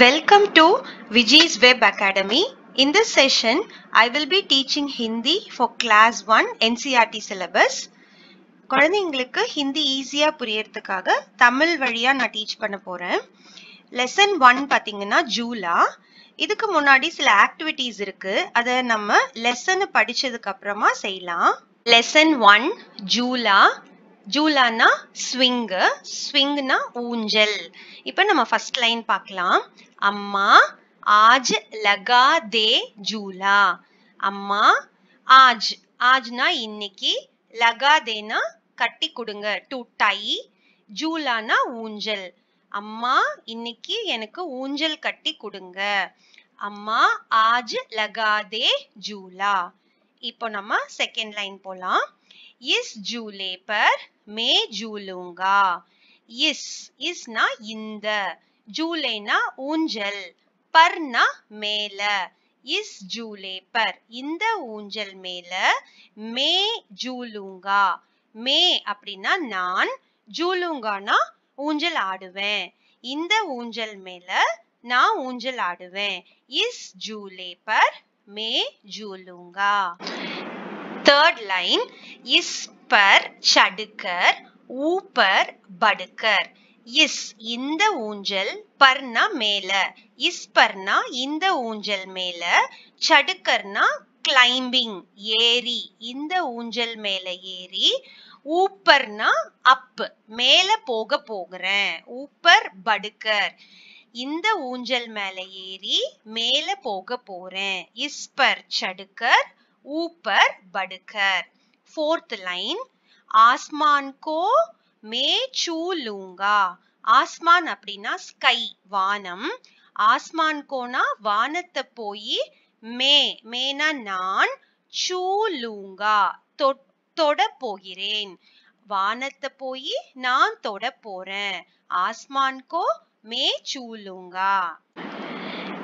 Welcome to Vijay's Web Academy. In this session, I will be teaching Hindi for Class 1 NCRT e syllabus. குழந்தைங்களுக்கு ஹிந்தி ஈஸியாக புரியறதுக்காக தமிழ் வழியாக நான் teach பண்ண போகிறேன் லெசன் ஒன் பார்த்தீங்கன்னா ஜூலா இதுக்கு முன்னாடி சில ஆக்டிவிட்டீஸ் இருக்குது அதை நம்ம லெசனை படித்ததுக்கு அப்புறமா செய்யலாம் லெசன் ஒன் ஜூலா ஜூலானா ஸ்விங்கு ஸ்விங்னா ஊஞ்சல் இப்போ நம்ம ஃபர்ஸ்ட் லைன் பார்க்கலாம் அம்மா ஆஜ் லகா தே ஜூலா அம்மா ஆஜ் ஆஜ்னா இன்னைக்கு லகா தேனா கட்டி கொடுங்க டு டை ஜூலானா ஊஞ்சல் அம்மா இன்னைக்கு எனக்கு ஊஞ்சல் கட்டி கொடுங்க அம்மா ஆஜ் லகா தே ஜூலா இப்போ நம்ம செகண்ட் லைன் போலாம் இஸ் ஜூலே பர் மே ஜூலுங்கா இஸ் இஸ்னா இந்த ஜூலைனா ஊஞ்சல் பர்னா மேல இஸ் ஜூலே பர் இந்த ஊஞ்சல் மேல மே ஜூலுங்கா மே அப்படின்னா நான் ஜூலுங்கானா ஊஞ்சல் ஆடுவேன் இந்த ஊஞ்சல் மேல நான் ஊஞ்சல் ஆடுவேன் இஸ் ஜூலே பர் மே ஜூலுங்கா தேர்ட் லைன் இஸ் உப்பர் சடுக்கர் ஊப்பர் படுக்கர் இஸ் இந்த ஊஞ்சல் பர்னா மேல இஸ் பர்னா இந்த ஊஞ்சல் மேல சடுக்கர்னா கிளைம்பிங் ஏறி இந்த ஊஞ்சல் மேல ஏறி ஊப்பர்னா அப் மேல போக போகிறேன் ஊப்பர் படுக்கர் இந்த ஊஞ்சல் மேல ஏறி மேல போக போறேன் இஸ்பர் சடுக்கர் ஊப்பர் படுக்கர் ஃபோர்த் லைன் ஆஸ்மான் கோ மே சூலுங்கா ஆஸ்மான் அப்படின்னா ஸ்கை வானம் ஆஸ்மான் கோனா வானத்தை போய் மே மேனா நான் சூலுங்கா தொட போகிறேன் வானத்தை போய் நான் தொட போறேன் ஆஸ்மான் கோ மே சூலுங்கா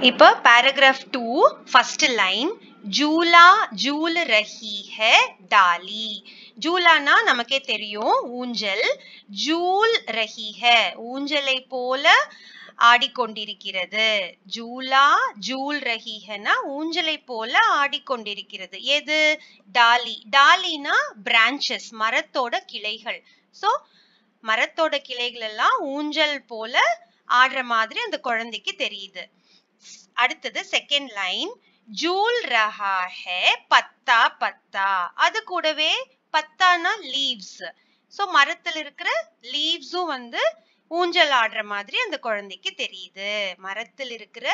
இப்போ பேராகிராஃப் டூ ஃபர்ஸ்ட் லைன் ஜூலா ஜூல் ரஹி ஹே டாலி ஜூலானா நமக்கே தெரியும் ஊஞ்சல் ஜூல் ரஹி ஹே ஊஞ்சலை போல ஆடிக்கொண்டிருக்கிறது ஜூலா ஜூல் ரஹிஹனா ஊஞ்சலை போல ஆடிக்கொண்டிருக்கிறது எது டாலி டாலினா பிரான்ச்சஸ் மரத்தோட கிளைகள் ஸோ மரத்தோட கிளைகள் எல்லாம் ஊஞ்சல் போல ஆடுற மாதிரி அந்த குழந்தைக்கு தெரியுது அடுத்தது செகண்ட் லைன் ஜூல் ரஹா ஹே பத்தா பத்தா அது கூடவே பத்தானா லீவ்ஸ் ஸோ மரத்தில் இருக்கிற லீவ்ஸும் வந்து ஊஞ்சல் ஆடுற மாதிரி அந்த குழந்தைக்கு தெரியுது மரத்தில் இருக்கிற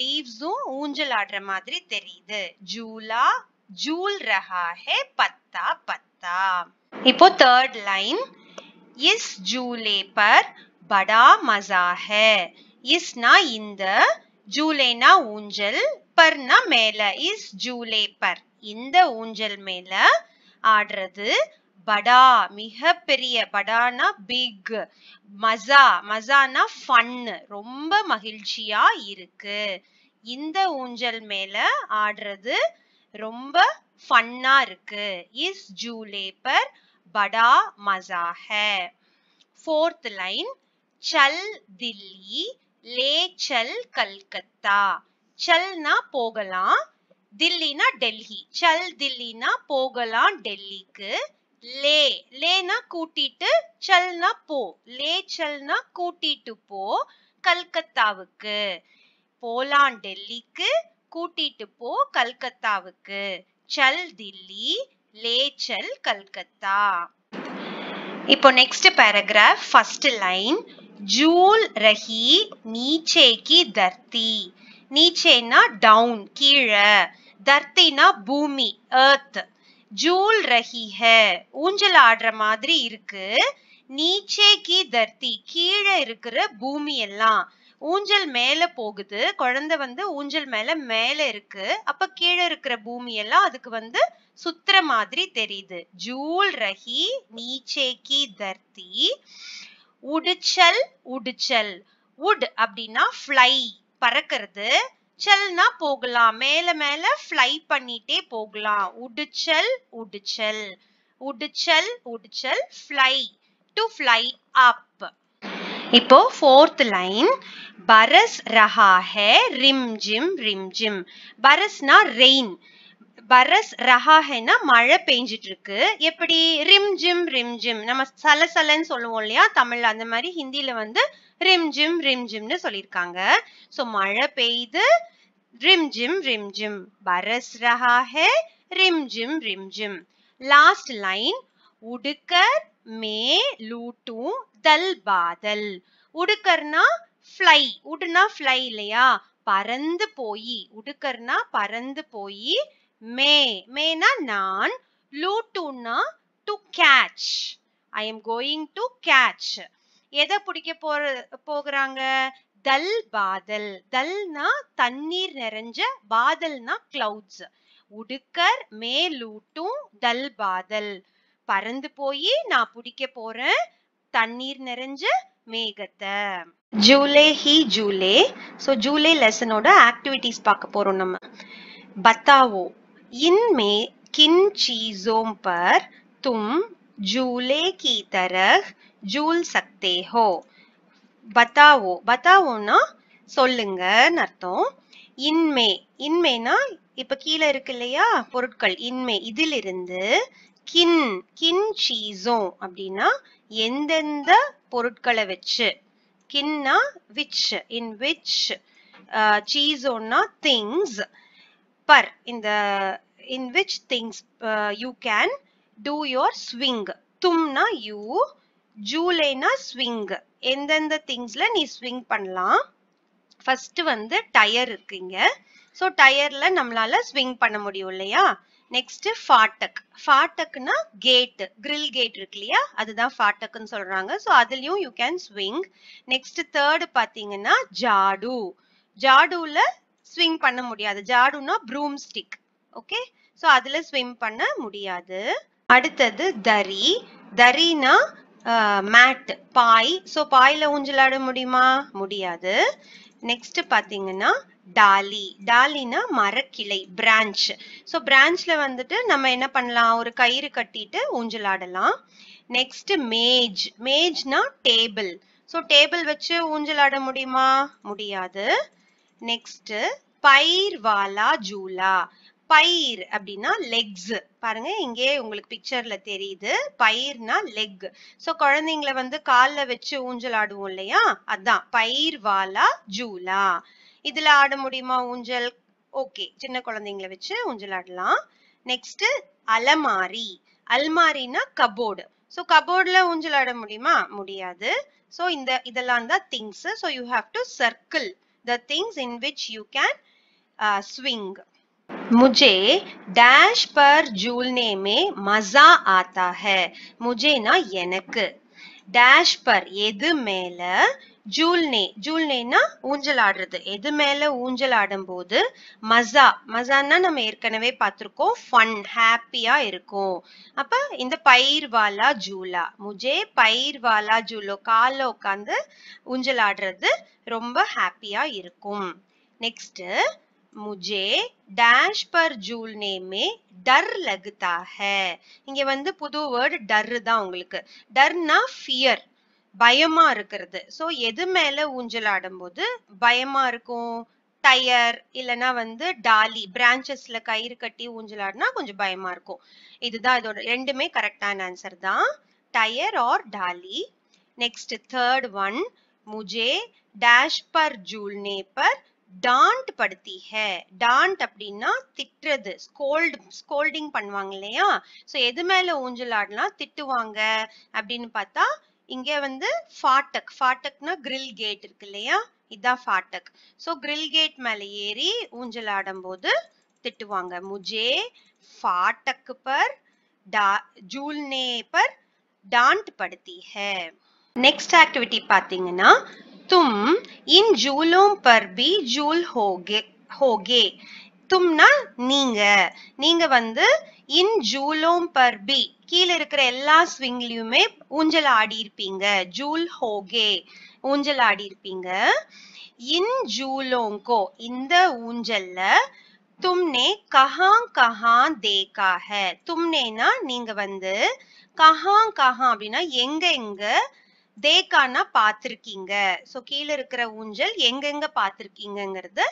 லீவ்ஸும் ஊஞ்சல் ஆடுற மாதிரி தெரியுது ஜூலா ஜூல் ரஹா ஹே பத்தா பத்தா இப்போ தேர்ட் லைன் இஸ் ஜூலே பர் படா மசா ஹே இஸ்னா இந்த ஜூலைனா ஊஞ்சல் பர்னா மேல இஸ் ஜூலே பர் இந்த ஊஞ்சல் மேல ஆடுறது படா மிக பெரிய படானா பிக் மசா மசானா ஃபன்னு ரொம்ப மகிழ்ச்சியா இருக்கு இந்த ஊஞ்சல் மேல ஆடுறது ரொம்ப ஃபன்னா இருக்கு இஸ் ஜூலே பர் படா மசா ஹே ஃபோர்த் லைன் சல் தில்லி லே சல் கல்கத்தா சல்னா போகலாம் தில்லினா டெல்லி சல் தில்லினா போகலாம் டெல்லிக்கு லே லேனா கூட்டிட்டு சல்னா போ லே சல்னா கூட்டிட்டு போ கல்கத்தாவுக்கு போலாம் டெல்லிக்கு கூட்டிட்டு போ கல்கத்தாவுக்கு சல் தில்லி லே சல் கல்கத்தா இப்போ நெக்ஸ்ட் பேராகிராஃப் ஃபர்ஸ்ட் லைன் ஜூல் ரஹி நீச்சேக்கி தர்த்தி நீச்சேனா டவுன் கீழே தர்த்தினா பூமி ஏர்த் ஜூல் ரஹி ஹே ஊஞ்சல் ஆடுற மாதிரி இருக்கு நீச்சே கி தர்த்தி கீழே இருக்கிற பூமி எல்லாம் ஊஞ்சல் மேல போகுது குழந்தை வந்து ஊஞ்சல் மேல மேல இருக்கு அப்ப கீழே இருக்கிற பூமி எல்லாம் அதுக்கு வந்து சுத்துற மாதிரி தெரியுது ஜூல் ரஹி நீச்சே கி தர்த்தி உடுச்சல் உடுச்சல் உட் அப்படின்னா ஃப்ளை பறக்கிறது செல்னா போகலாம் மேல மேல ஃப்ளை பண்ணிட்டே போகலாம் உடுச்சல் உடுச்சல் உடுச்சல் உடுச்சல் ஃப்ளை டு ஃப்ளை அப் இப்போ ஃபோர்த் லைன் பரஸ் ரஹா ஹே ரிம் ஜிம் ரிம் ஜிம் பரஸ்னா ரெயின் பரஸ் ரஹாஹென்னா மழை பெஞ்சிட்டு இருக்கு எப்படி ரிம் ஜிம் ரிம் ஜிம் நம்ம சலசலன்னு சொல்லுவோம் இல்லையா தமிழ் அந்த மாதிரி ஹிந்தியில வந்து ரிம் ஜிம் ரிம் ஜிம்னு சொல்லியிருக்காங்க ஸோ மழை பெய்து ரிம் ஜிம் ரிம் ஜிம் பரஸ் ரஹாஹே ரிம் ஜிம் ரிம் ஜிம் லாஸ்ட் லைன் உடுக்கர் மே லூட்டும் தல் பாதல் உடுக்கர்னா ஃப்ளை உடுனா ஃப்ளை இல்லையா பறந்து போய் உடுக்கர்னா பறந்து போய் மே மேனா நான் லூ டுனா to catch I am going to catch எதை பிடிக்க போற போகிறாங்க தல் பாதல் தல்னா தண்ணீர் நிறைஞ்ச பாதல்னா கிளவுட்ஸ் உடுக்கர் மேலூட்டும் தல் பாதல் பறந்து போய் நான் பிடிக்க போறேன் தண்ணீர் நிறைஞ்ச மேகத்தை ஜூலே ஹி ஜூலே ஸோ ஜூலே லெசனோட ஆக்டிவிட்டீஸ் பார்க்க போறோம் நம்ம பத்தாவோ इनमें किन चीजों पर तुम झूले की तरह झूल सकते हो बताओ बताओன்னா சொல்லுங்கன்னு அர்த்தம் இன்மே இன்மேனா இப்ப கீழே இருக்கு இல்லையா பொருட்கள் இன்மே இதிலிருந்து கின் கின் சீசோம் அப்படின்னா எந்தெந்த பொருட்களை வச்சு கின்னா விச் இன் விச் சீசோன்னா things par in the in which things uh, you can do your swing தும்னா you ஜூலைனா swing எந்தெந்த திங்ஸ்ல நீ ஸ்விங் பண்ணலாம் ஃபர்ஸ்ட் வந்து டயர் இருக்குங்க ஸோ டயர்ல நம்மளால ஸ்விங் பண்ண முடியும் இல்லையா நெக்ஸ்ட் ஃபாட்டக் ஃபாட்டக்னா கேட் கிரில் கேட் இருக்கு இல்லையா அதுதான் ஃபாட்டக்னு சொல்றாங்க ஸோ அதுலயும் you can swing next third பாத்தீங்கன்னா ஜாடு ஜாடுல ஸ்விங் பண்ண முடியாது ஜாடுனா ப்ரூம் ஸ்டிக் ஓகே ஸோ அதுல ஸ்விம் பண்ண முடியாது அடுத்தது தரி தரினா மேட் பாய் ஸோ பாயில ஊஞ்சலாட முடியுமா முடியாது நெக்ஸ்ட் பாத்தீங்கன்னா டாலி டாலினா மரக்கிளை பிரான்ச் ஸோ பிரான்ச்ல வந்துட்டு நம்ம என்ன பண்ணலாம் ஒரு கயிறு கட்டிட்டு ஊஞ்சலாடலாம் நெக்ஸ்ட் மேஜ் மேஜ்னா டேபிள் ஸோ டேபிள் வச்சு ஊஞ்சலாட முடியுமா முடியாது நெக்ஸ்ட் பயிர் வாலா ஜூலா பயிர் அப்படின்னா லெக்ஸ் பாருங்க இங்கே உங்களுக்கு பிக்சர்ல தெரியுது பயிர்னா லெக் சோ குழந்தைங்களை வந்து காலில் வச்சு ஊஞ்சல் ஆடுவோம் இல்லையா அதான் பயிர் வாலா ஜூலா இதுல ஆட முடியுமா ஊஞ்சல் ஓகே சின்ன குழந்தைங்களை வச்சு ஊஞ்சல் ஆடலாம் நெக்ஸ்ட் அலமாரி அல்மாரினா கபோர்டு ஸோ கபோர்டில் ஊஞ்சல் ஆட முடியுமா முடியாது ஸோ இந்த இதெல்லாம் தான் things so you have to circle the things in which you can uh, swing. मुझे डैश पर झूलने में मजा आता है मुझे ना எனக்கு டேஷ் பர் எது மேல ஜூல்னே ஜூல்னேனா ஊஞ்சல் ஆடுறது எது மேல ஊஞ்சல் ஆடும் போது மசா மசான்னா நம்ம ஏற்கனவே பார்த்திருக்கோம் ஃபன் ஹாப்பியா இருக்கும் அப்ப இந்த பயிர் வாலா ஜூலா முஜே பயிர் வாலா ஜூலோ கால உட்காந்து ஊஞ்சல் ஆடுறது ரொம்ப ஹாப்பியா இருக்கும் நெக்ஸ்ட் முஜே டேஷ் பர் ஜூல் நேமே டர் லகுதா ஹே இங்க வந்து புது வேர்டு டர் தான் உங்களுக்கு டர்னா ஃபியர் பயமா இருக்கிறது சோ எது மேல ஊஞ்சல் போது பயமா இருக்கும் டயர் இல்லைனா வந்து டாலி பிரான்ச்சஸ்ல கயிறு கட்டி ஊஞ்சலாடினா கொஞ்சம் பயமா இருக்கும் இதுதான் இதோட ரெண்டுமே கரெக்டான ஆன்சர் தான் டயர் ஆர் டாலி நெக்ஸ்ட் தேர்ட் ஒன் முஜே டேஷ் பர் ஜூல் நேப்பர் டாண்ட் படுத்தி ஹே டாண்ட் அப்படின்னா திட்டுறது ஸ்கோல்டு ஸ்கோல்டிங் பண்ணுவாங்க இல்லையா ஸோ எது மேல ஊஞ்சல் ஆடலாம் திட்டுவாங்க அப்படின்னு பார்த்தா இங்கே வந்து ஃபாட்டக் ஃபாட்டக்னா கிரில் கேட் இருக்கு இல்லையா இதான் ஃபாட்டக் ஸோ கிரில் கேட் மேலே ஏறி ஊஞ்சல் ஆடும் போது திட்டுவாங்க முஜே ஃபாட்டக் பர் டா ஜூல்னே பர் டாண்ட் படுத்தி ஹே நெக்ஸ்ட் ஆக்டிவிட்டி பாத்தீங்கன்னா தும் இன் ஜூலோம் பர் பி ஜூல் ஹோகே ஹோகே தும்னா நீங்க நீங்க வந்து இன் ஜூலோம் பர் பி கீழே இருக்கிற எல்லா ஸ்விங்லயுமே ஊஞ்சல் ஆடி இருப்பீங்க ஜூல் ஹோகே ஊஞ்சல் ஆடி இருப்பீங்க இன் ஜூலோங்கோ இந்த ஊஞ்சல்ல தும்னே கஹாங் கஹாங் தேக்கா தும்னேனா நீங்க வந்து கஹாங் கஹாங் அப்படின்னா எங்க எங்க தேக்கானா பாத்திருக்கீங்க சோ கீழே இருக்கிற ஊஞ்சல் எங்கெங்க பாத்திருக்கீங்கிறது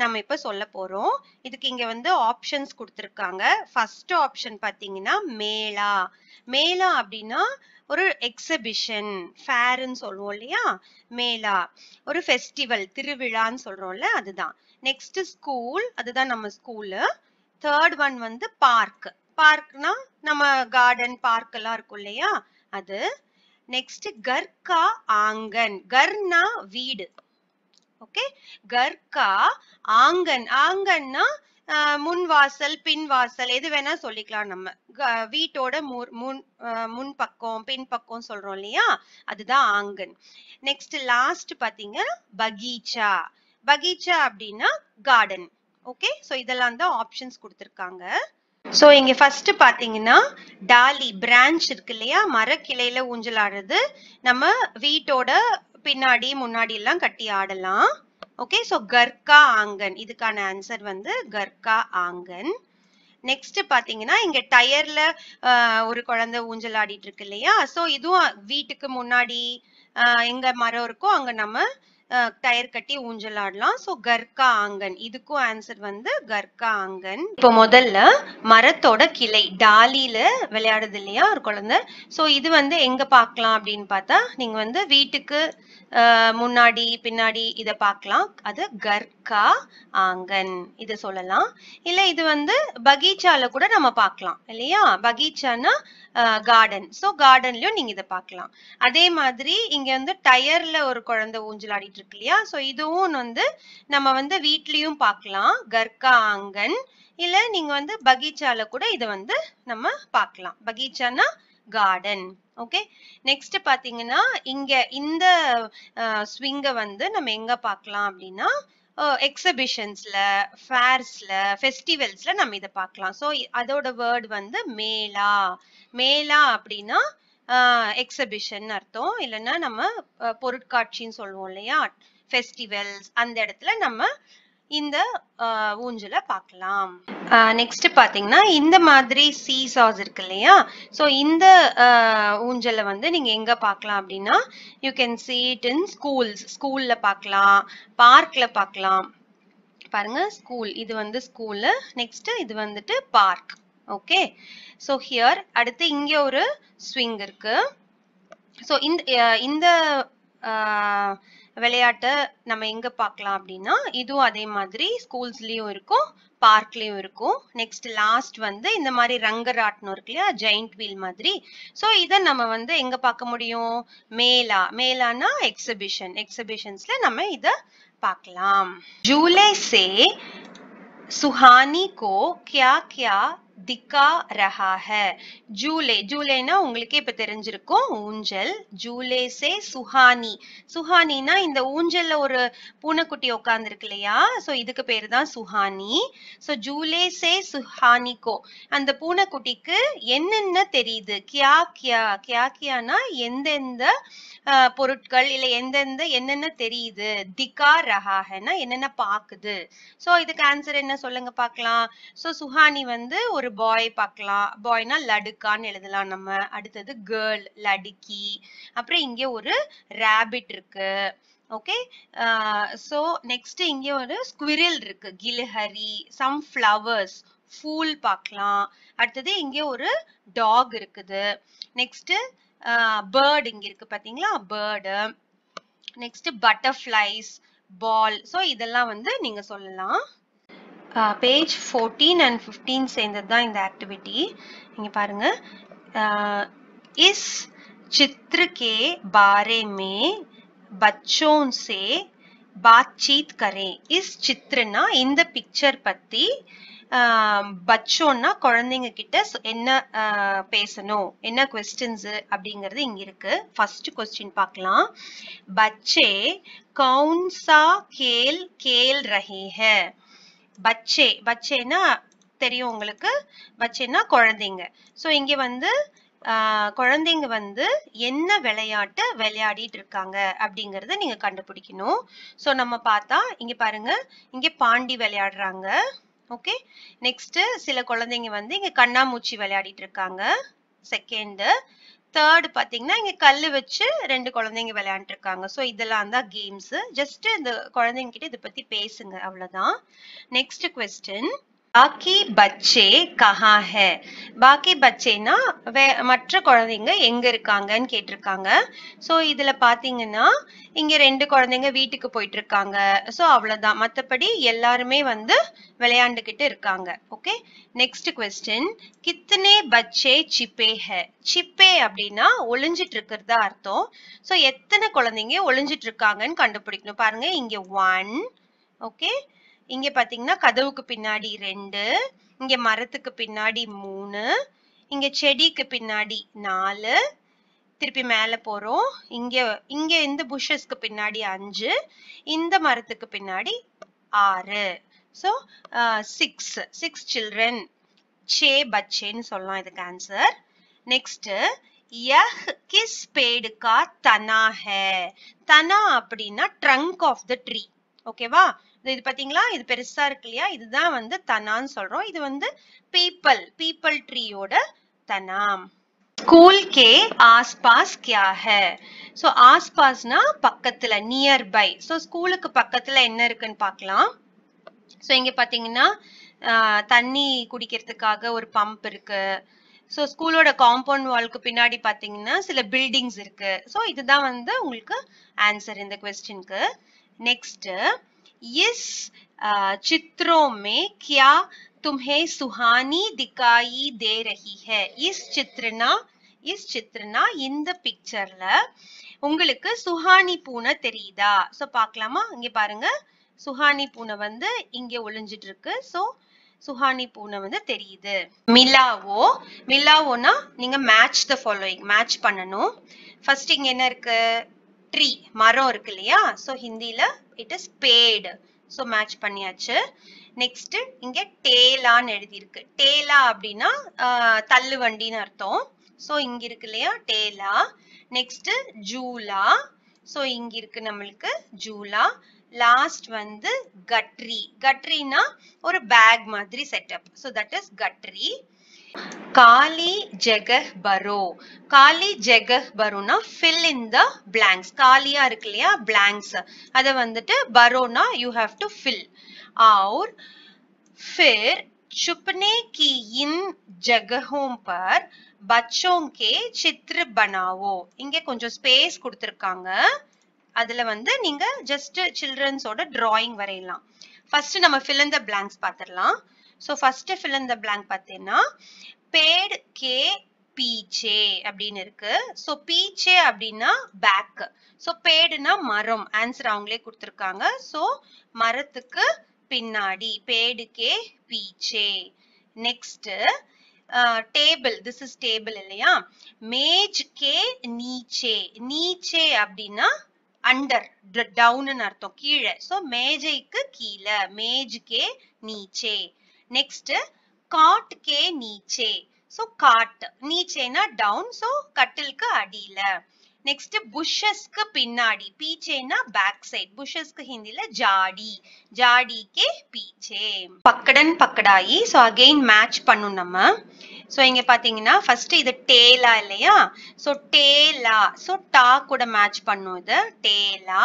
நம்ம இப்ப சொல்ல போறோம் இதுக்கு இங்க வந்து ஆப்ஷன்ஸ் கொடுத்துருக்காங்க ஃபர்ஸ்ட் ஆப்ஷன் பாத்தீங்கன்னா மேளா மேளா அப்படின்னா ஒரு எக்ஸிபிஷன் ஃபேர்ன்னு சொல்லுவோம் இல்லையா மேளா ஒரு ஃபெஸ்டிவல் திருவிழான்னு சொல்றோம்ல அதுதான் நெக்ஸ்ட் ஸ்கூல் அதுதான் நம்ம ஸ்கூலு தேர்ட் ஒன் வந்து பார்க் பார்க்னா நம்ம கார்டன் பார்க் எல்லாம் இருக்கும் இல்லையா அது நெக்ஸ்ட் கர்கா ஆங்கன் கர்னா வீடு ஓகே கர்கா ஆங்கன் ஆங்கன்னா முன் வாசல் பின் வாசல் எது வேணா சொல்லிக்கலாம் நம்ம வீட்டோட முன் பக்கம் பின் பக்கம் சொல்றோம் இல்லையா அதுதான் ஆங்கன் நெக்ஸ்ட் லாஸ்ட் பாத்தீங்க பகீச்சா பகீச்சா அப்படின்னா கார்டன் ஓகே சோ இதெல்லாம் தான் ஆப்ஷன்ஸ் கொடுத்துருக்காங்க சோ இங்க ஃபர்ஸ்ட் பாத்தீங்கன்னா டாலி பிரான்ச் இருக்கு இல்லையா மரக்கிளையில ஊஞ்சலாடுறது நம்ம வீட்டோட பின்னாடி முன்னாடி எல்லாம் கட்டி ஆடலாம் ஓகே சோ கர்கா ஆங்கன் இதுக்கான ஆன்சர் வந்து கர்கா ஆங்கன் நெக்ஸ்ட் பாத்தீங்கன்னா இங்க டயர்ல ஒரு குழந்தை ஊஞ்சல் ஆடிட்டு இருக்கு இல்லையா சோ இதுவும் வீட்டுக்கு முன்னாடி எங்க மரம் இருக்கோ அங்க நம்ம கயிறு கட்டி ஊஞ்சல் ஆடலாம் ஸோ கர்கா ஆங்கன் இதுக்கும் ஆன்சர் வந்து கர்கா ஆங்கன் இப்போ முதல்ல மரத்தோட கிளை டாலியில விளையாடுது இல்லையா ஒரு குழந்தை ஸோ இது வந்து எங்க பார்க்கலாம் அப்படின்னு பார்த்தா நீங்க வந்து வீட்டுக்கு முன்னாடி பின்னாடி இதை பார்க்கலாம் அது கர்கா ஆங்கன் இதை சொல்லலாம் இல்ல இது வந்து பகீச்சால கூட நம்ம பார்க்கலாம் இல்லையா பகீச்சானா கார்டன் ஸோ கார்டன்லயும் நீங்க இதை பார்க்கலாம் அதே மாதிரி இங்க வந்து டயர்ல ஒரு குழந்தை ஊஞ்சல் வந்துட்டு இருக்கு இல்லையா ஸோ இதுவும் வந்து நம்ம வந்து வீட்லயும் பார்க்கலாம் கர்கா ஆங்கன் இல்ல நீங்க வந்து பகீச்சால கூட இதை வந்து நம்ம பார்க்கலாம் பகீச்சானா கார்டன் ஓகே நெக்ஸ்ட் பாத்தீங்கன்னா இங்க இந்த ஸ்விங்கை வந்து நம்ம எங்க பார்க்கலாம் அப்படின்னா எக்ஸிபிஷன்ஸ்ல ஃபேர்ஸ்ல ஃபெஸ்டிவல்ஸ்ல நம்ம இதை பார்க்கலாம் ஸோ அதோட வேர்டு வந்து மேலா மேலா அப்படின்னா எக்ஸிபிஷன் அர்த்தம் இல்லைன்னா நம்ம பொருட்காட்சின்னு சொல்லுவோம் இல்லையா ஃபெஸ்டிவல்ஸ் அந்த இடத்துல நம்ம இந்த ஊஞ்சல பார்க்கலாம் நெக்ஸ்ட் பாத்தீங்கன்னா இந்த மாதிரி சீசாஸ் இருக்கு இல்லையா ஸோ இந்த ஊஞ்சல வந்து நீங்க எங்க பார்க்கலாம் அப்படின்னா you can see it in schools ஸ்கூல்ல பார்க்கலாம் பார்க்ல பார்க்கலாம் பாருங்க ஸ்கூல் இது வந்து ஸ்கூல்ல நெக்ஸ்ட் இது வந்துட்டு பார்க் ஓகே ஸோ ஹியர் அடுத்து இங்கே ஒரு ஸ்விங் இருக்கு ஸோ இந்த இந்த விளையாட்டு நம்ம எங்க பார்க்கலாம் அப்படின்னா இதுவும் அதே மாதிரி ஸ்கூல்ஸ்லயும் இருக்கும் பார்க்லயும் இருக்கும் நெக்ஸ்ட் லாஸ்ட் வந்து இந்த மாதிரி ரங்கராட்னு இருக்கு இல்லையா ஜெயிண்ட் வீல் மாதிரி ஸோ இதை நம்ம வந்து எங்க பார்க்க முடியும் மேலா மேலானா எக்ஸிபிஷன் எக்ஸிபிஷன்ஸ்ல நம்ம இதை பார்க்கலாம் ஜூலை சே சுஹானி கோ கியா கியா திக்கா ரஹாக ஜூலே ஜூலேனா உங்களுக்கே இப்ப தெரிஞ்சிருக்கும் ஊஞ்சல் ஜூலே சே சுஹானி சுஹானினா இந்த ஊஞ்சல்ல ஒரு பூனைக்குட்டி உட்காந்துருக்கு இல்லையா சோ இதுக்கு பேரு தான் சுஹானி சோ ஜூலே சே அந்த பூனைக்குட்டிக்கு என்னென்ன தெரியுது கியா கியா கியா கியானா எந்தெந்த பொருட்கள் இல்ல எந்தெந்த என்னென்ன தெரியுது திக்கா ரஹாகனா என்னென்ன பாக்குது சோ இதுக்கு ஆன்சர் என்ன சொல்லுங்க பாக்கலாம் சோ சுஹானி வந்து ஒரு ஒரு பாய் பார்க்கலாம் பாய்னா லடுக்கான்னு எழுதலாம் நம்ம அடுத்தது கேர்ள் லடுக்கி அப்புறம் இங்கே ஒரு ரேபிட் இருக்கு ஓகே ஸோ நெக்ஸ்ட் இங்கே ஒரு ஸ்குவிரில் இருக்கு கிலஹரி சம் ஃப்ளவர்ஸ் ஃபூல் பார்க்கலாம் அடுத்தது இங்கே ஒரு டாக் இருக்குது நெக்ஸ்ட் பேர்டு இங்க இருக்கு பாத்தீங்களா bird next butterflies ball so இதெல்லாம் வந்து நீங்க சொல்லலாம் பேஜ் ஃபோர்டீன் அண்ட் ஃபிஃப்டீன் சேர்ந்தது தான் இந்த ஆக்டிவிட்டி இங்கே பாருங்க இஸ் चित्र के बारे में बच्चों से बातचीत करें इस चित्रனா இந்த பிக்சர் பத்தி பச்சோன்னா குழந்தைங்க கிட்ட என்ன பேசணும் என்ன கொஸ்டின்ஸ் அப்படிங்கிறது இங்க இருக்கு ஃபர்ஸ்ட் கொஸ்டின் பார்க்கலாம் பச்சே கவுன்சா கேல் கேல் ரஹே ஹை பச்சே பச்சேனா தெரியும் உங்களுக்கு பச்சேனா குழந்தைங்க ஸோ இங்க வந்து குழந்தைங்க வந்து என்ன விளையாட்டு விளையாடிட்டு இருக்காங்க அப்படிங்கறத நீங்க கண்டுபிடிக்கணும் ஸோ நம்ம பார்த்தா இங்க பாருங்க இங்க பாண்டி விளையாடுறாங்க ஓகே நெக்ஸ்ட் சில குழந்தைங்க வந்து இங்க கண்ணாமூச்சி விளையாடிட்டு இருக்காங்க செகண்ட் தேர்ட் பாத்தீங்கன்னா இங்க கல்லு வச்சு ரெண்டு குழந்தைங்க விளையாண்டு இருக்காங்க சோ இதெல்லாம் தான் கேம்ஸ் ஜஸ்ட் இந்த குழந்தைங்க கிட்ட இதை பத்தி பேசுங்க அவ்வளவுதான் நெக்ஸ்ட் கொஸ்டின் பாக்கி பச்சே கஹா ஹே பாக்கி பச்சேனா வே மற்ற குழந்தைங்க எங்க இருக்காங்கன்னு கேட்டிருக்காங்க ஸோ இதுல பாத்தீங்கன்னா இங்க ரெண்டு குழந்தைங்க வீட்டுக்கு போயிட்டு இருக்காங்க ஸோ அவ்வளவுதான் மற்றபடி எல்லாருமே வந்து விளையாண்டுகிட்டு இருக்காங்க ஓகே நெக்ஸ்ட் கொஸ்டின் கித்தனே பச்சே சிப்பே ஹே சிப்பே அப்படின்னா ஒளிஞ்சிட்டு இருக்கிறதா அர்த்தம் ஸோ எத்தனை குழந்தைங்க ஒளிஞ்சிட்டு இருக்காங்கன்னு கண்டுபிடிக்கணும் பாருங்க இங்க ஒன் ஓகே இங்க பாத்தீங்கன்னா கதவுக்கு பின்னாடி ரெண்டு இங்க மரத்துக்கு பின்னாடி மூணு இங்க செடிக்கு பின்னாடி நாலு திருப்பி மேல போறோம் இங்க இங்க இந்த புஷஸ்க்கு பின்னாடி அஞ்சு இந்த மரத்துக்கு பின்னாடி ஆறு சோ சிக்ஸ் சிக்ஸ் சில்ட்ரன் சே பச்சேன்னு சொல்லலாம் இதுக்கு ஆன்சர் நெக்ஸ்ட் யஹ் கிஸ் தனா ஹே தனா அப்படின்னா ட்ரங்க் ஆஃப் த ட்ரீ ஓகேவா இது பாத்தீங்களா இது பெருசா இருக்கு இல்லையா இதுதான் வந்து தனான்னு சொல்றோம் இது வந்து பீப்பிள் பீப்பிள் ட்ரீயோட தனாம் ஸ்கூல் கே ஆஸ்பாஸ் கியா ஹே ஸோ ஆஸ்பாஸ்னா பக்கத்துல நியர் பை ஸோ ஸ்கூலுக்கு பக்கத்துல என்ன இருக்குன்னு பார்க்கலாம் ஸோ இங்க பாத்தீங்கன்னா தண்ணி குடிக்கிறதுக்காக ஒரு பம்ப் இருக்கு ஸோ ஸ்கூலோட காம்பவுண்ட் வால்க்கு பின்னாடி பாத்தீங்கன்னா சில பில்டிங்ஸ் இருக்கு ஸோ இதுதான் வந்து உங்களுக்கு ஆன்சர் இந்த கொஸ்டின்க்கு நெக்ஸ்ட் इस चित्रों में क्या तुम्हें सुहानी दिखाई दे रही है इस चित्रना இஸ் சித்ரனா இந்த பிக்சர்ல உங்களுக்கு சுஹானி பூனை தெரியுதா சோ பாக்கலாமா இங்க பாருங்க சுஹானி பூனை வந்து இங்க ஒளிஞ்சிட்டு இருக்கு சோ சுஹானி பூனை வந்து தெரியுது மிலாவோ மிலாவோனா நீங்க மேட்ச் த ஃபாலோயிங் மேட்ச் பண்ணணும் ஃபர்ஸ்ட் இங்க என்ன இருக்கு ட்ரீ மரம் இருக்கு இல்லையா ஸோ ஹிந்தியில் இட் இஸ் பேடு ஸோ மேட்ச் பண்ணியாச்சு நெக்ஸ்ட் இங்க டேலான்னு எழுதியிருக்கு டேலா அப்படின்னா தள்ளு வண்டின்னு அர்த்தம் ஸோ இங்க இருக்கு இல்லையா டேலா நெக்ஸ்ட் ஜூலா ஸோ இங்க இருக்கு நம்மளுக்கு ஜூலா லாஸ்ட் வந்து கட்ரி கட்ரினா ஒரு பேக் மாதிரி செட்டப் ஸோ தட் இஸ் கட்ரி காலி ஜெகஹ் பரோ காலி ஜெகஹ் பரோனா ஃபில் இன் த பிளாங்க்ஸ் காலியா இருக்கு இல்லையா பிளாங்க்ஸ் அதை வந்துட்டு பரோனா யூ ஹாவ் டு ஃபில் और फिर छुपने की इन जगहों பர் பச்சோं கே சித்ர பனாவோ இங்கே கொஞ்சம் ஸ்பேஸ் கொடுத்துருக்காங்க அதுல வந்து நீங்க ஜஸ்ட் சில்ட்ரன்ஸோட டிராயிங் வரையலாம் ஃபர்ஸ்ட் நம்ம ஃபில் இன் த பிளாங்க்ஸ் பார்த்துடலாம் first fill ஃபில் இந்த பிளாங்க் பார்த்தீங்கன்னா paid கே பீச்சே அப்படின்னு இருக்கு ஸோ பீச்சே அப்படின்னா பேக் ஸோ பேடுனா மரம் ஆன்சர் அவங்களே கொடுத்துருக்காங்க so மரத்துக்கு பின்னாடி K பீச்சே next table this is table இல்லையா மேஜ் கே நீச்சே நீச்சே அப்படின்னா அண்டர் down அர்த்தம் கீழே ஸோ மேஜைக்கு கீழே மேஜ் கே நீச்சே நெக்ஸ்ட் காட் கே நீச்சே ஸோ காட் நீச்சேனா டவுன் ஸோ கட்டிலுக்கு அடியில நெக்ஸ்ட் புஷஸ்க்கு பின்னாடி பீச்சேனா பேக் சைட் புஷஸ்க்கு ஹிந்தில ஜாடி ஜாடி கே பீச்சே பக்கடன் பக்கடாயி ஸோ அகைன் மேட்ச் பண்ணும் நம்ம ஸோ இங்க பாத்தீங்கன்னா ஃபர்ஸ்ட் இது டேலா இல்லையா ஸோ டேலா சோ டா கூட மேட்ச் பண்ணும் இது டேலா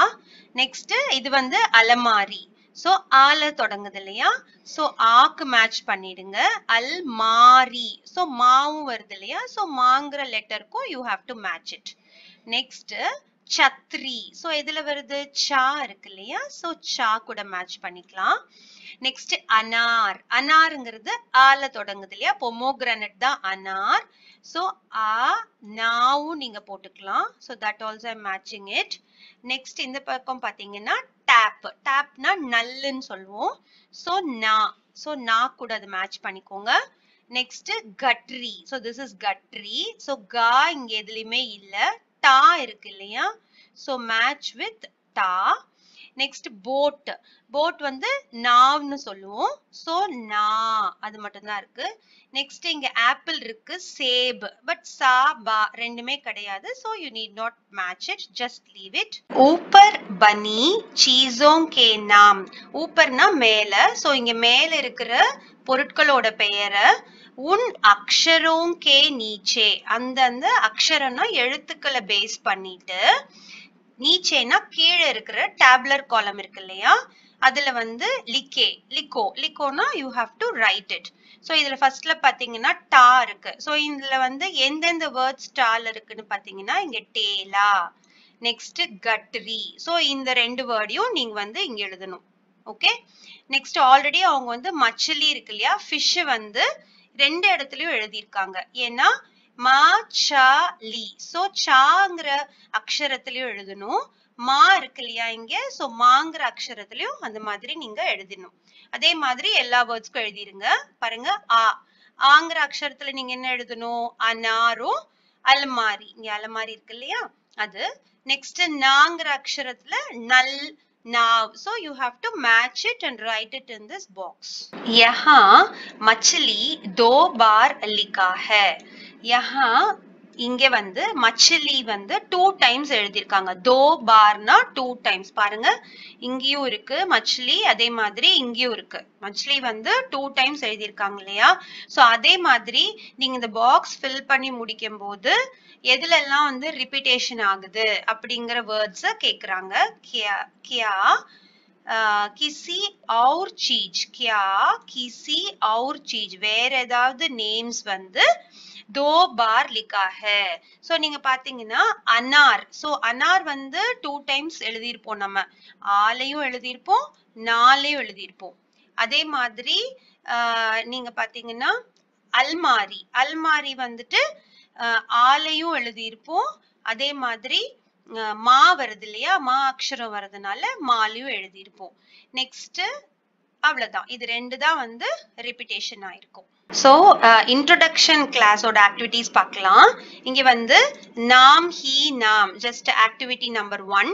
நெக்ஸ்ட் இது வந்து அலமாரி ஸோ ஆல தொடங்குது இல்லையா ஸோ ஆக்கு மேட்ச் பண்ணிடுங்க அல் மாரி ஸோ மாவும் வருது இல்லையா ஸோ மாங்கிற லெட்டருக்கும் you have to match it next சத்ரி ஸோ எதுல வருது சா இருக்கு இல்லையா ஸோ சா கூட மேட்ச் பண்ணிக்கலாம் நெக்ஸ்ட் அனார் அனாருங்கிறது ஆல தொடங்குது இல்லையா பொமோகிரனட் தான் அனார் ஸோ ஆ நாவும் நீங்க போட்டுக்கலாம் so that also matching it next இந்த பக்கம் பாத்தீங்கன்னா டேப் டேப்னா நல்லுன்னு சொல்லுவோம் ஸோ நா ஸோ நா கூட அது மேட்ச் பண்ணிக்கோங்க நெக்ஸ்ட் கட்ரி ஸோ திஸ் இஸ் கட்ரி ஸோ கா இங்க எதுலையுமே இல்லை டா இருக்கு இல்லையா ஸோ மேட்ச் வித் தா நெக்ஸ்ட் போட் போட் வந்து நாவ்னு சொல்லுவோம் ஸோ நா அது மட்டும்தான் இருக்கு நெக்ஸ்ட் இங்க ஆப்பிள் இருக்கு சேப் பட் சா பா ரெண்டுமே கிடையாது so you need not match it just leave it ஊப்பர் பனி சீசோங் கே நாம் ஊப்பர்னா மேல ஸோ இங்க மேல இருக்கிற பொருட்களோட பெயரை உன் அக்ஷரோங் கே நீச்சே அந்தந்த அக்ஷரம்னா எழுத்துக்களை பேஸ் பண்ணிட்டு நீச்சேனா கீழே இருக்கிற டேப்லர் காலம் இருக்கு இல்லையா அதுல வந்து லிக்கே லிக்கோ லிக்கோனா you have to write it so இதுல ஃபர்ஸ்ட்ல பாத்தீங்கன்னா டா இருக்கு ஸோ இதுல வந்து எந்தெந்த வேர்ட்ஸ் டால இருக்குன்னு பாத்தீங்கன்னா இங்க டேலா நெக்ஸ்ட் கட்ரி ஸோ இந்த ரெண்டு வேர்டையும் நீங்க வந்து இங்க எழுதணும் ஓகே நெக்ஸ்ட் ஆல்ரெடி அவங்க வந்து மச்சலி இருக்கு இல்லையா ஃபிஷ் வந்து ரெண்டு இடத்துலயும் எழுதியிருக்காங்க ஏன்னா மா சா லி சோ சாங்கிற அக்ஷரத்திலயும் எழுதணும் மா இருக்கு இல்லையா இங்க சோ மாங்கிற அக்ஷரத்திலயும் அந்த மாதிரி நீங்க எழுதணும் அதே மாதிரி எல்லா வேர்ட்ஸ்க்கும் எழுதிருங்க பாருங்க ஆ ஆங்கிற அக்ஷரத்துல நீங்க என்ன எழுதணும் அனாரோ அலமாரி இங்க அலமாரி இருக்கு இல்லையா அது நெக்ஸ்ட் நாங்கிற அக்ஷரத்துல நல் நாவ் so you have to match it and write it in this box यहाँ मछली தோ பார் लिखा है யஹா இங்க வந்து மச்சலி வந்து டூ டைம்ஸ் எழுதியிருக்காங்க தோ பார்னா டூ டைம்ஸ் பாருங்க இங்கேயும் இருக்கு மச்சலி அதே மாதிரி இங்கேயும் இருக்கு மச்சலி வந்து டூ டைம்ஸ் எழுதியிருக்காங்க இல்லையா ஸோ அதே மாதிரி நீங்க இந்த பாக்ஸ் ஃபில் பண்ணி முடிக்கும் போது எதுல எல்லாம் வந்து ரிப்பீட்டேஷன் ஆகுது அப்படிங்கிற வேர்ட்ஸ கேக்குறாங்க கியா கியா கிசி அவுர் சீஜ் கியா கிசி அவுர் சீஜ் வேற ஏதாவது நேம்ஸ் வந்து தோ பார் லிக்கா ஹே நீங்க பாத்தீங்கன்னா அனார் சோ அனார் வந்து டூ டைம்ஸ் எழுதியிருப்போம் நம்ம ஆலையும் எழுதியிருப்போம் நாளையும் எழுதியிருப்போம் அதே மாதிரி நீங்க பாத்தீங்கன்னா அல்மாரி அல்மாரி வந்துட்டு ஆலையும் எழுதியிருப்போம் அதே மாதிரி மா வருது இல்லையா மா அக்ஷரம் வர்றதுனால மாலையும் எழுதியிருப்போம் நெக்ஸ்ட் அவ்வளவுதான் இது ரெண்டு தான் வந்து ரிப்பிட்டேஷன் ஆயிருக்கும் சோ இன்ட்ரடக்ஷன் கிளாஸோட ஆக்டிவிட்டிஸ் பார்க்கலாம் இங்க வந்து நாம் ஹி நாம் ஜஸ்ட் ஆக்டிவிட்டி நம்பர் ஒன்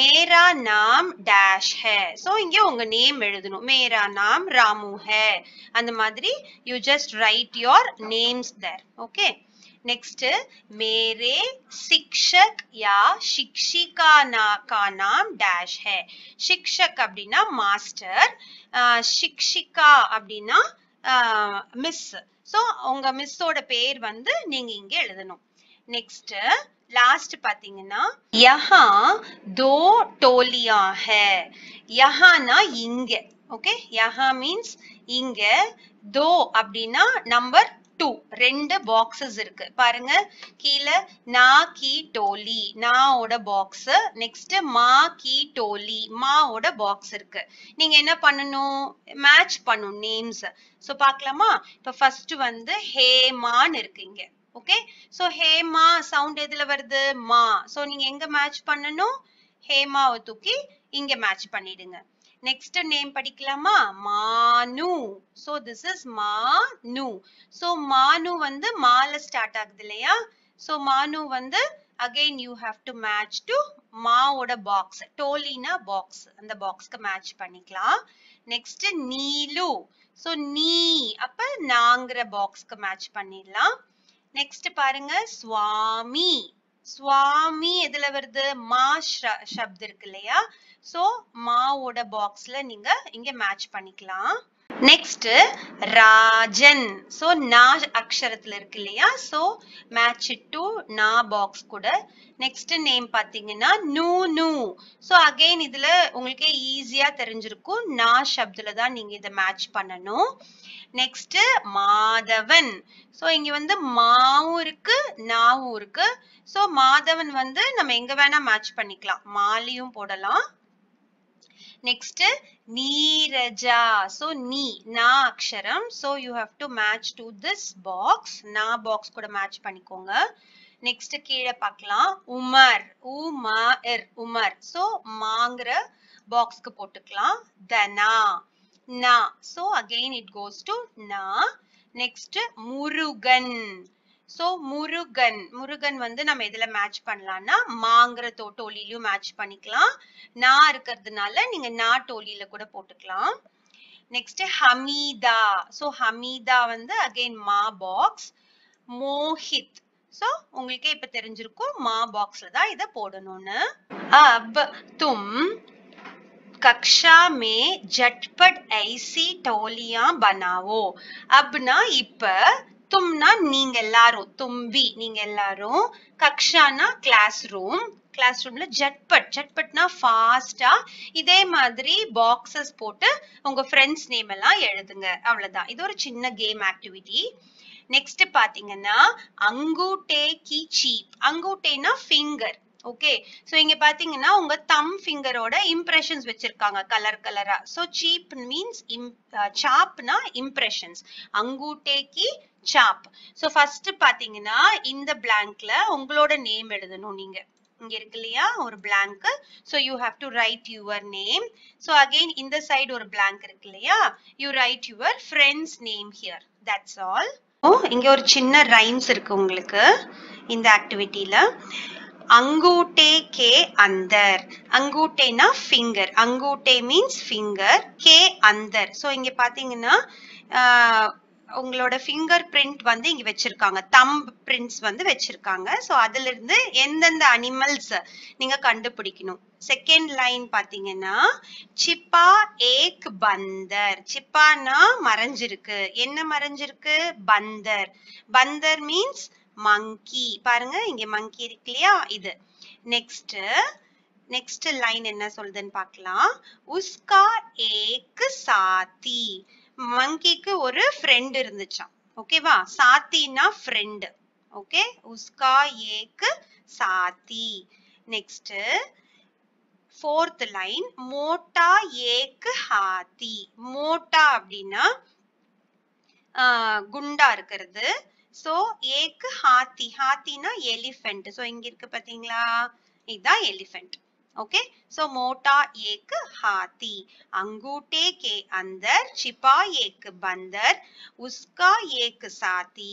மேரா நாம் டேஷ் ஹே சோ இங்க உங்க நேம் எழுதணும் மேரா நாம் ராமு ஹே அந்த மாதிரி you just write your names there okay next மேரே சிக்ஷக் யா शिक्षिका ना का नाम डैश है शिक्षक மாஸ்டர் शिक्षिका அப்படின்னா மிஸ் ஸோ உங்க மிஸ்ஸோட பேர் வந்து நீங்க இங்க எழுதணும் நெக்ஸ்ட் லாஸ்ட் பாத்தீங்கன்னா யஹா தோ டோலியா ஹே யஹானா இங்க ஓகே யஹா மீன்ஸ் இங்க தோ அப்படின்னா நம்பர் டூ ரெண்டு பாக்ஸஸ் இருக்கு பாருங்க கீழே நா கி டோலி நாவோட பாக்ஸ் நெக்ஸ்ட் மா கீ டோலி மாவோட பாக்ஸ் இருக்கு நீங்க என்ன பண்ணணும் மேட்ச் பண்ணும் நேம்ஸ் ஸோ பார்க்கலாமா இப்போ ஃபர்ஸ்ட் வந்து ஹேமான்னு இருக்கீங்க ஓகே ஸோ ஹேமா சவுண்ட் எதுல வருது மா ஸோ நீங்க எங்க மேட்ச் பண்ணணும் ஹேமாவை தூக்கி இங்க மேட்ச் பண்ணிடுங்க நெக்ஸ்ட் நேம் படிக்கலாமா Manu so this is Manu so Manu வந்து மால ஸ்டார்ட் ஆகுது இல்லையா சோ மானு வந்து again you have to match to மாவோட பாக்ஸ் டோலினா பாக்ஸ் அந்த பாக்ஸ்க்கு மேட்ச் பண்ணிக்கலாம் நெக்ஸ்ட் நீலு சோ நீ அப்ப நாங்கிற பாக்ஸ்க்கு மேட்ச் பண்ணிடலாம் நெக்ஸ்ட் பாருங்க சுவாமி சுவாமி எதுல வருது மா சப்தம் இருக்கு இல்லையா சோ மாவோட பாக்ஸ்ல நீங்க இங்க மேட்ச் பண்ணிக்கலாம் நெக்ஸ்ட் ராஜன் சோ நா அக்ஷரத்துல இருக்கு இல்லையா சோ மேட்ச் டு நா பாக்ஸ் கூட நெக்ஸ்ட் நேம் பாத்தீங்கன்னா நூ நூ சோ அகைன் இதுல உங்களுக்கு ஈஸியா தெரிஞ்சிருக்கும் நா சப்துல தான் நீங்க இத மேட்ச் பண்ணணும் நெக்ஸ்ட் மாதவன் சோ இங்க வந்து மாவும் இருக்கு நாவும் இருக்கு சோ மாதவன் வந்து நம்ம எங்க வேணா மேட்ச் பண்ணிக்கலாம் மாலியும் போடலாம் நெக்ஸ்ட் நீரஜா சோ நீ நா அக்ஷரம் so you have to match to this box நா பாக்ஸ் கூட மேட்ச் பண்ணிக்கோங்க நெக்ஸ்ட் கீழே பார்க்கலாம் உமர் உமர் உமர் சோ மாங்கிற பாக்ஸ்க்கு போட்டுக்கலாம் தனா நா so again it goes to நா நெக்ஸ்ட் முருகன் சோ முருகன் முருகன் வந்து நம்ம எதுல மேட்ச் பண்ணலாம்னா மாங்கிற தோட்டோலிலையும் மேட்ச் பண்ணிக்கலாம் நா இருக்கிறதுனால நீங்க நா டோலியில கூட போட்டுக்கலாம் நெக்ஸ்ட் ஹமீதா சோ ஹமீதா வந்து அகைன் மா பாக்ஸ் மோஹித் சோ உங்களுக்கே இப்ப தெரிஞ்சிருக்கும் மா பாக்ஸ்ல தான் இத போடணும்னு அப் தும் கக்ஷா மே ஜட்பட் ஐசி டோலியா பனாவோ அப்னா இப்ப தும்னா நீங்க எல்லாரும் தும்பி நீங்க எல்லாரும் கக்ஷானா கிளாஸ் ரூம் கிளாஸ் ரூம்ல ஜட்பட் ஜட்பட்னா ஃபாஸ்டா இதே மாதிரி பாக்ஸஸ் போட்டு உங்க ஃப்ரெண்ட்ஸ் நேம் எல்லாம் எழுதுங்க அவ்வளவுதான் இது ஒரு சின்ன கேம் ஆக்டிவிட்டி நெக்ஸ்ட் பாத்தீங்கன்னா அங்கூட்டே கி சீப் அங்கூட்டேனா ஃபிங்கர் ஓகே ஸோ இங்க பாத்தீங்கன்னா உங்க தம் ஃபிங்கரோட இம்ப்ரெஷன்ஸ் வச்சிருக்காங்க கலர் கலரா ஸோ சீப் மீன்ஸ் சாப்னா இம்ப்ரெஷன்ஸ் அங்கூட்டேக்கி சாப் ஸோ ஃபர்ஸ்ட் பாத்தீங்கன்னா இந்த பிளாங்க்ல உங்களோட நேம் எழுதணும் நீங்க இங்க இருக்கு இல்லையா ஒரு blank so you have to write your name so again இந்த சைடு ஒரு பிளாங்க் இருக்கு இல்லையா you write your friends name here that's all இங்க ஒரு சின்ன ரைம்ஸ் இருக்கு உங்களுக்கு இந்த ஆக்டிவிட்டியில அங்கூட்டே கே அந்தர் அங்கூட்டேனா ஃபிங்கர் அங்கூட்டே மீன்ஸ் ஃபிங்கர் கே அந்தர் ஸோ இங்கே பார்த்தீங்கன்னா உங்களோட ஃபிங்கர் பிரிண்ட் வந்து இங்க வச்சிருக்காங்க தம் பிரிண்ட்ஸ் வந்து வச்சிருக்காங்க ஸோ அதுல இருந்து எந்தெந்த அனிமல்ஸ் நீங்க கண்டுபிடிக்கணும் செகண்ட் லைன் பாத்தீங்கன்னா சிப்பா ஏக் பந்தர் சிப்பானா மறைஞ்சிருக்கு என்ன மறைஞ்சிருக்கு பந்தர் பந்தர் மீன்ஸ் மங்கி பாருங்க இங்க மங்கி இருக்கு இல்லையா இது நெக்ஸ்ட் நெக்ஸ்ட் லைன் என்ன சொல்றதுன்னு பார்க்கலாம் உஸ்கா ஏக்கு சாத்தி மங்கிக்கு ஒரு ஃப்ரெண்ட் இருந்துச்சாம் ஓகேவா சாத்தினா ஃப்ரெண்ட் ஓகே உஸ்கா ஏக்கு சாத்தி நெக்ஸ்ட் ஃபோர்த் லைன் மோட்டா ஏக்கு ஹாத்தி மோட்டா அப்படின்னா குண்டா இருக்கிறது சோ ஏக்கு ஹாத்தி ஹாத்தினா எலிஃபென்ட் சோ இங்க இருக்கு பாத்தீங்களா இதுதான் எலிஃபென்ட் ஓகே சோ மோட்டா ஏக்கு ஹாத்தி அங்கூட்டே கே அந்தர் சிபா ஏக்கு பந்தர் உஸ்கா ஏக்கு சாத்தி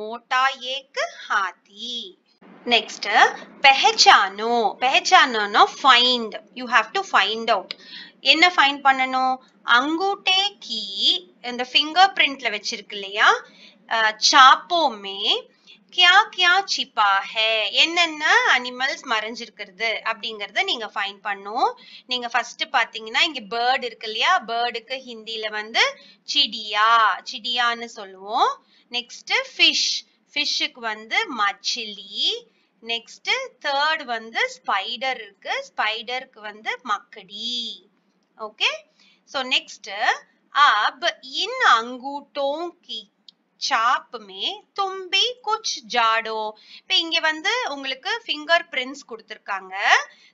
மோட்டா ஏக்கு ஹாத்தி நெக்ஸ்ட் பெஹச்சானோ பெஹச்சானோனா find you have to find out என்ன ஃபைண்ட் பண்ணணும் அங்கூட்டே கீ இந்த ஃபிங்கர் பிரிண்ட்ல வச்சிருக்கு இல்லையா சாப்போ மே கியா கியா சிப்பா ஹே என்னென்ன அனிமல்ஸ் மறைஞ்சிருக்கிறது அப்படிங்கறத நீங்க ஃபைன் பண்ணும் நீங்க ஃபர்ஸ்ட் பாத்தீங்கன்னா இங்க பேர்டு இருக்கு இல்லையா பேர்டுக்கு ஹிந்தில வந்து சிடியா சிடியான்னு சொல்லுவோம் நெக்ஸ்ட் ஃபிஷ் ஃபிஷ்ஷுக்கு வந்து மச்சிலி நெக்ஸ்ட் தேர்ட் வந்து ஸ்பைடர் இருக்கு ஸ்பைடருக்கு வந்து மக்கடி ஓகே சோ நெக்ஸ்ட் அப் இன் அங்கூட்டோ கி சாப் மே தும்பி குச் ஜாடோ இப்ப இங்க வந்து உங்களுக்கு ஃபிங்கர் பிரிண்ட்ஸ் கொடுத்துருக்காங்க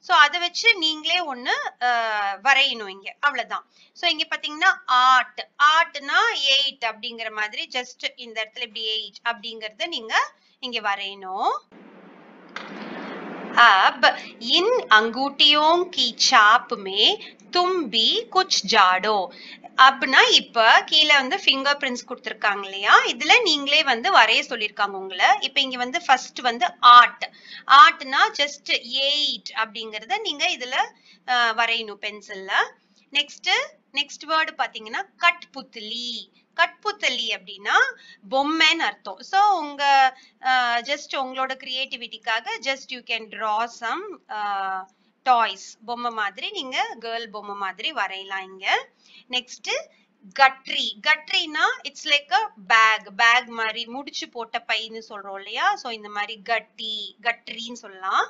சோ அத வச்சு நீங்களே ஒண்ணு வரையணும் இங்க அவ்வளவுதான் ஸோ இங்க பாத்தீங்கன்னா ஆர்ட் ஆர்ட்னா எயிட் அப்படிங்கிற மாதிரி ஜஸ்ட் இந்த இடத்துல இப்படி எயிட் அப்படிங்கறத நீங்க இங்க வரையணும் अब இன் அங்கூட்டியோங் கி छाप में तुम भी कुछ அப்படின்னா இப்ப கீழே வந்து ஃபிங்கர் பிரிண்ட்ஸ் கொடுத்துருக்காங்க இல்லையா இதுல நீங்களே வந்து வரைய சொல்லியிருக்காங்க உங்களை இப்ப இங்க வந்து ஃபர்ஸ்ட் வந்து ஆர்ட் ஆர்ட்னா ஜஸ்ட் எயிட் அப்படிங்கறத நீங்க இதுல வரையணும் பென்சில்ல நெக்ஸ்ட் நெக்ஸ்ட் வேர்டு பாத்தீங்கன்னா கட் கட்புத்தலி கட்புத்தலி அப்படின்னா பொம்மைன்னு அர்த்தம் ஸோ உங்க ஜஸ்ட் உங்களோட கிரியேட்டிவிட்டிக்காக just you can draw some ah toys பொம்மை மாதிரி நீங்க கேர்ள் பொம்மை மாதிரி வரையலாம் இங்க நெக்ஸ்ட் கட்ரி கட்ரினா it's like a bag bag மாதிரி முடிச்சு போட்ட பைன்னு சொல்றோம் இல்லையா சோ இந்த மாதிரி கட்டி கட்ரின்னு சொல்லலாம்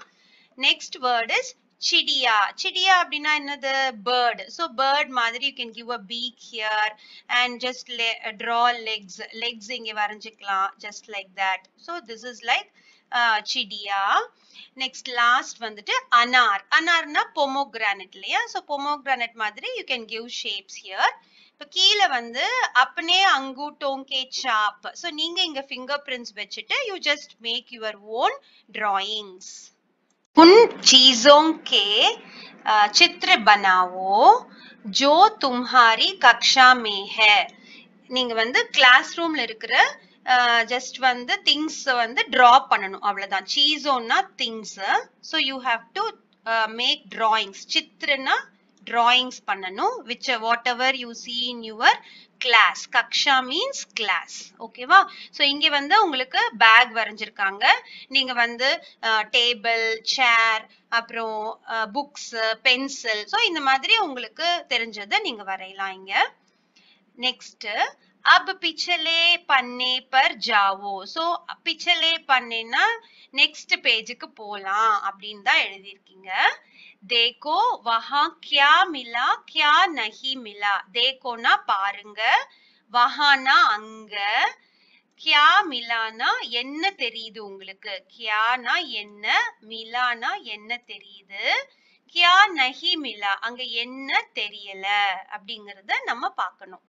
நெக்ஸ்ட் வேர்ட் இஸ் சிடியா சிடியா அப்படின்னா என்னது பேர்டு சோ பேர்ட் மாதிரி you can give a beak here and just draw legs legs இங்கே வரைஞ்சிக்கலாம் just like that so this is like சிடியா நெக்ஸ்ட் லாஸ்ட் வந்துட்டு அனார் அனார்னா பொமோகிரானட் இல்லையா ஸோ பொமோகிரானட் மாதிரி you can give shapes here இப்போ கீழே வந்து அப்பனே அங்கு டோங்கே சாப் ஸோ நீங்கள் இங்கே ஃபிங்கர் பிரிண்ட்ஸ் வச்சுட்டு you just make your own drawings உன் चीजों के चित्र बनाओ जो तुम्हारी कक्षा में है நீங்க வந்து கிளாஸ் ரூம்ல இருக்கிற ஜஸ்ட் வந்து திங்ஸ் வந்து டிரா பண்ணணும் அவ்வளவுதான் சீஸோன்னா things so you have to make drawings சித்ரனா டிராயிங்ஸ் பண்ணணும் which whatever you see in your class கக்ஷா மீன்ஸ் கிளாஸ் ஓகேவா ஸோ இங்க வந்து உங்களுக்கு பேக் வரைஞ்சிருக்காங்க நீங்க வந்து டேபிள் சேர் அப்புறம் புக்ஸ் பென்சில் ஸோ இந்த மாதிரி உங்களுக்கு தெரிஞ்சதை நீங்க வரையலாம் இங்க நெக்ஸ்ட் அப் பிச்சலே பண்ணே பர் ஜாவோ சோ பிச்சலே பன்னேன்னா நெக்ஸ்ட் பேஜுக்கு போலாம் அப்படின்னு தான் எழுதியிருக்கீங்க தேக்கோ வஹா கியா மிலா கியா நஹி மிலா தேக்கோனா பாருங்க வஹானா அங்க கியா மிலானா என்ன தெரியுது உங்களுக்கு கியானா என்ன மிலானா என்ன தெரியுது கியா நஹி மிலா அங்க என்ன தெரியல அப்படிங்கறத நம்ம பார்க்கணும்